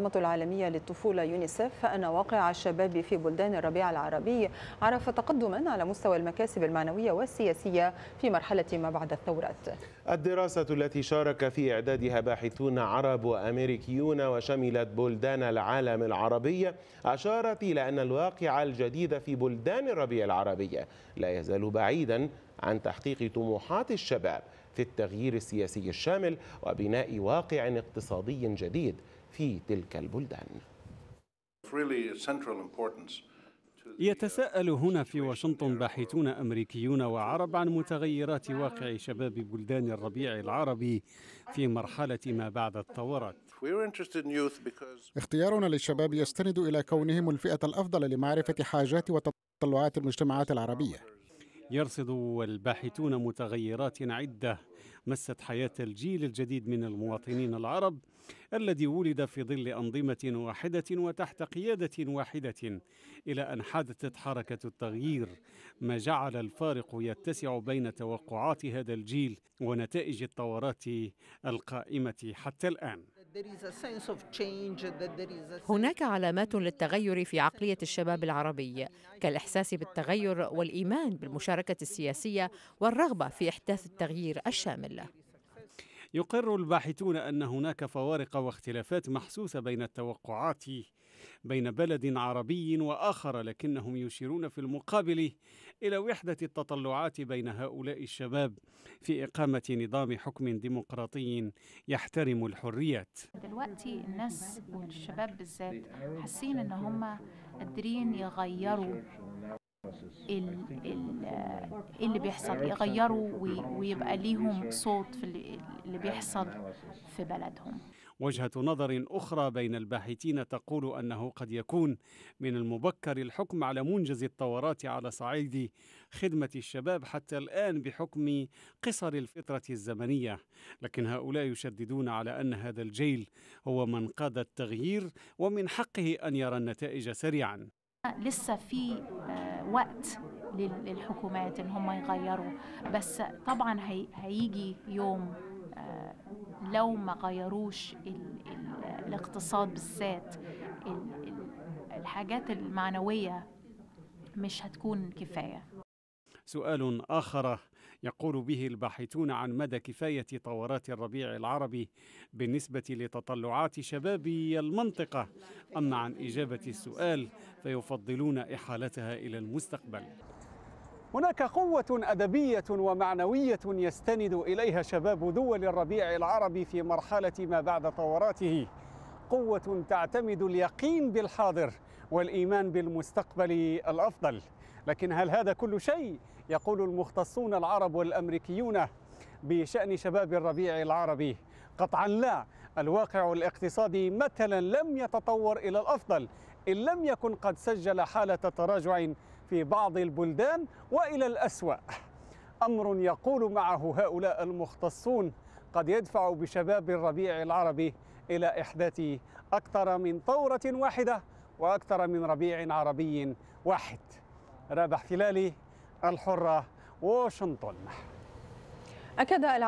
المنظمة العالمية للطفولة يونيسف أن واقع الشباب في بلدان الربيع العربي عرف تقدما على مستوى المكاسب المعنوية والسياسية في مرحلة ما بعد الثورات الدراسة التي شارك في إعدادها باحثون عرب وأمريكيون وشملت بلدان العالم العربي أشارت إلى أن الواقع الجديد في بلدان الربيع العربي لا يزال بعيدا عن تحقيق طموحات الشباب في التغيير السياسي الشامل وبناء واقع اقتصادي جديد في تلك البلدان uh, يتساءل هنا في واشنطن باحثون امريكيون وعرب عن متغيرات واقع شباب بلدان الربيع العربي في مرحله ما بعد الثورات. اختيارنا للشباب يستند الى كونهم الفئه الافضل لمعرفه حاجات وتطلعات المجتمعات العربيه. يرصد الباحثون متغيرات عدة مست حياة الجيل الجديد من المواطنين العرب الذي ولد في ظل أنظمة واحدة وتحت قيادة واحدة إلى أن حدثت حركة التغيير ما جعل الفارق يتسع بين توقعات هذا الجيل ونتائج الثورات القائمة حتى الآن هناك علامات للتغير في عقلية الشباب العربي كالإحساس بالتغير والإيمان بالمشاركة السياسية والرغبة في إحداث التغيير الشامل يقر الباحثون أن هناك فوارق واختلافات محسوسة بين التوقعات بين بلد عربي وآخر لكنهم يشيرون في المقابل إلى وحدة التطلعات بين هؤلاء الشباب في إقامة نظام حكم ديمقراطي يحترم الحريات دلوقتي الناس والشباب بالذات حاسين إن هم قادرين يغيروا ايه اللي بيحصل يعني يغيروا ويبقى ليهم صوت في اللي بيحصل في بلدهم وجهة نظر أخرى بين الباحثين تقول أنه قد يكون من المبكر الحكم على منجز الطورات على صعيد خدمة الشباب حتى الآن بحكم قصر الفترة الزمنية، لكن هؤلاء يشددون على أن هذا الجيل هو من قاد التغيير ومن حقه أن يرى النتائج سريعا. لسه في آه، وقت للحكومات ان هم يغيروا بس طبعا هي هيجي يوم آه، لو ما غيروش ال ال الاقتصاد بالذات الحاجات المعنويه مش هتكون كفايه سؤال اخر يقول به الباحثون عن مدى كفايه طورات الربيع العربي بالنسبه لتطلعات شباب المنطقه اما عن اجابه السؤال فيفضلون احالتها الى المستقبل هناك قوة أدبية ومعنوية يستند إليها شباب دول الربيع العربي في مرحلة ما بعد ثوراته قوة تعتمد اليقين بالحاضر والإيمان بالمستقبل الأفضل لكن هل هذا كل شيء؟ يقول المختصون العرب والأمريكيون بشأن شباب الربيع العربي قطعا لا الواقع الاقتصادي مثلا لم يتطور إلى الأفضل إن لم يكن قد سجل حالة تراجع في بعض البلدان والى الاسوا امر يقول معه هؤلاء المختصون قد يدفع بشباب الربيع العربي الى احداث اكثر من ثوره واحده واكثر من ربيع عربي واحد رابح هلالي الحره واشنطن أكد